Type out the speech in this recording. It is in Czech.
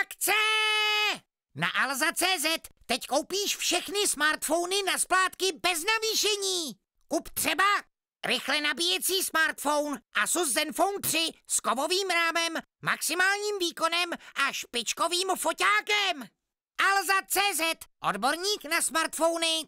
Akce! Na Alza.cz teď koupíš všechny smartfony na splátky bez navýšení. Kup třeba rychle nabíjecí smartphone Asus Zenfone 3 s kovovým rámem, maximálním výkonem a špičkovým foťákem. Alza.cz, odborník na smartfony.